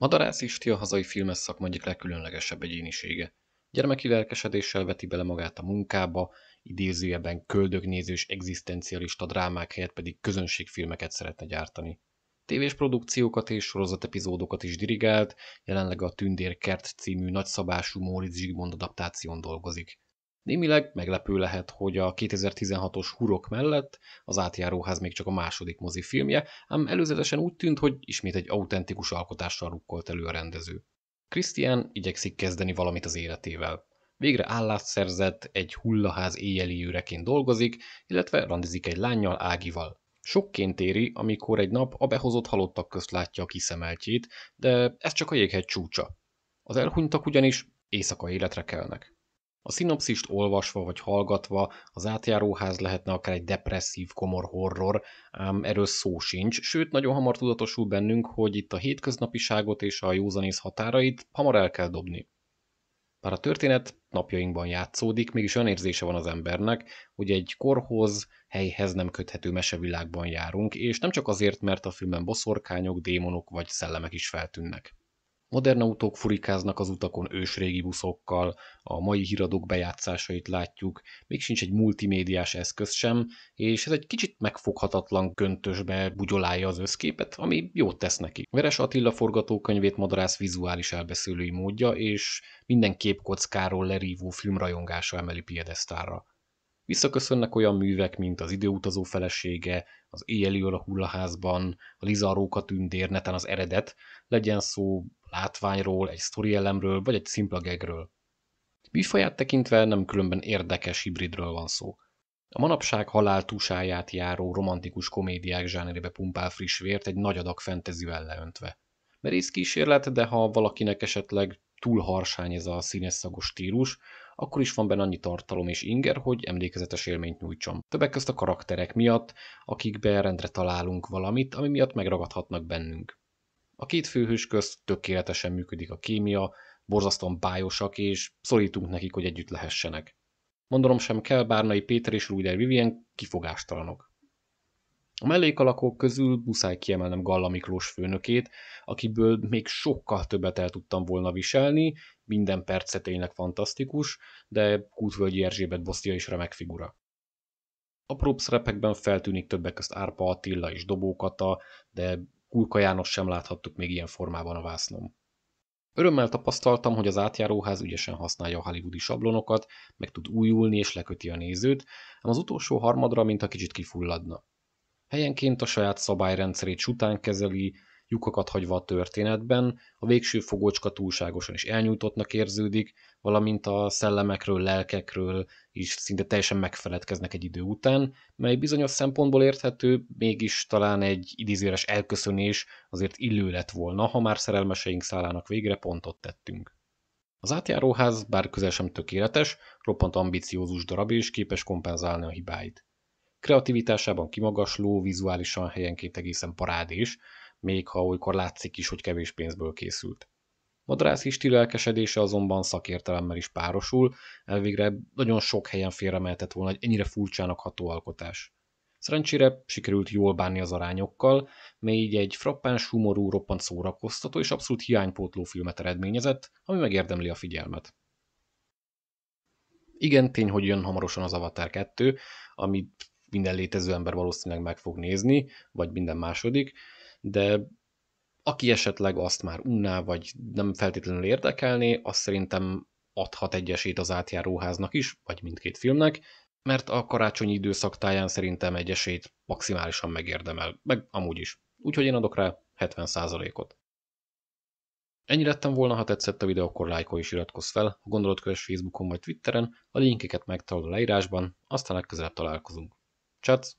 Madarász Isti a hazai filmes szakma egyik legkülönlegesebb egyénisége. Gyermeki lelkesedéssel veti bele magát a munkába, idézőjeben köldögnézős egzisztencialista drámák helyett pedig közönségfilmeket szeretne gyártani. Tévés produkciókat és sorozat epizódokat is dirigált, jelenleg a Tündérkert című nagyszabású Móricz Zsigmond adaptáción dolgozik. Némileg meglepő lehet, hogy a 2016-os Hurok mellett az átjáróház még csak a második mozifilmje, ám előzetesen úgy tűnt, hogy ismét egy autentikus alkotással rukkolt elő a rendező. Christian igyekszik kezdeni valamit az életével. Végre állást szerzett, egy hullaház éjjeli őreként dolgozik, illetve randizik egy lányjal, Ágival. Sokként éri, amikor egy nap a behozott halottak közt látja a kiszemeltjét, de ez csak a jéghegy csúcsa. Az elhunytak ugyanis éjszaka életre kelnek. A szinopszist olvasva vagy hallgatva az átjáróház lehetne akár egy depresszív, komor horror, ám erről szó sincs, sőt nagyon hamar tudatosul bennünk, hogy itt a hétköznapiságot és a józanész határait hamar el kell dobni. Bár a történet napjainkban játszódik, mégis olyan érzése van az embernek, hogy egy korhoz, helyhez nem köthető mesevilágban járunk, és nem csak azért, mert a filmben boszorkányok, démonok vagy szellemek is feltűnnek. Modern autók furikáznak az utakon ősrégi buszokkal, a mai híradók bejátszásait látjuk, még sincs egy multimédiás eszköz sem, és ez egy kicsit megfoghatatlan köntösbe bugyolálja az összképet, ami jót tesz neki. Veres Attila forgatókönyvét madarász vizuális elbeszélői módja, és minden képkockáról lerívó filmrajongása emeli piedesztára. Visszaköszönnek olyan művek, mint az időutazó felesége, az éjjeli a hullaházban, a Lizaróka tündér, neten az eredet, legyen szó látványról, egy sztori elemről, vagy egy szimpla gegről. Bifaját tekintve nem különben érdekes hibridről van szó. A manapság halál túsáját járó romantikus komédiák zsánerébe pumpál friss vért egy nagy adag fentezivel leöntve. Merész kísérlet, de ha valakinek esetleg túl harsány ez a színes szagos stílus, akkor is van benne annyi tartalom és inger, hogy emlékezetes élményt nyújtson. Többek között a karakterek miatt, akikbe rendre találunk valamit, ami miatt megragadhatnak bennünk. A két főhős közt tökéletesen működik a kémia, borzasztóan bájosak, és szorítunk nekik, hogy együtt lehessenek. Mondanom sem kell, Bárnai Péter és Ruder Vivien kifogástalanok. A mellékalakok közül muszáj kiemelnem Galla Miklós főnökét, akiből még sokkal többet el tudtam volna viselni, minden perce tényleg fantasztikus, de Kútvölgyi Erzsébet Bosztia is remek figura. Apróbb szerepekben feltűnik többek közt Árpa Attila és Dobókata, de Kulka János sem láthattuk még ilyen formában a vásznom. Örömmel tapasztaltam, hogy az átjáróház ügyesen használja a hollywoodi sablonokat, meg tud újulni és leköti a nézőt, ám az utolsó harmadra, mint a kicsit kifulladna. Helyenként a saját szabályrendszerét sután kezeli, lyukakat hagyva a történetben, a végső fogócska túlságosan is elnyújtottnak érződik, valamint a szellemekről, lelkekről is szinte teljesen megfeledkeznek egy idő után, mely bizonyos szempontból érthető, mégis talán egy idézőres elköszönés azért illő lett volna, ha már szerelmeseink szállának végre pontot tettünk. Az átjáróház, bár közel sem tökéletes, roppant ambiciózus darab és képes kompenzálni a hibáit. Kreativitásában kimagasló, vizuálisan helyenként egészen parádés, még ha olykor látszik is, hogy kevés pénzből készült. Madrász Isti lelkesedése azonban szakértelemmel is párosul, elvégre nagyon sok helyen félremehetett volna egy ennyire furcsának ható alkotás. Szerencsére sikerült jól bánni az arányokkal, mely így egy frappáns humorú, roppant szórakoztató és abszolút hiánypótló filmet eredményezett, ami megérdemli a figyelmet. Igen, tény, hogy jön hamarosan az Avatar 2, ami minden létező ember valószínűleg meg fog nézni, vagy minden második, de aki esetleg azt már unná, vagy nem feltétlenül érdekelné, azt szerintem adhat egyesét az átjáróháznak is, vagy mindkét filmnek, mert a karácsonyi időszak táján szerintem egy esélyt maximálisan megérdemel, meg amúgy is. Úgyhogy én adok rá 70%-ot. Ennyi lettem volna, ha tetszett a videó, akkor lájkolj és iratkozz fel, ha gondolod, kövess Facebookon vagy Twitteren, a linkeket megtalálod a leírásban, aztán legközelebb találkozunk. Tschüss.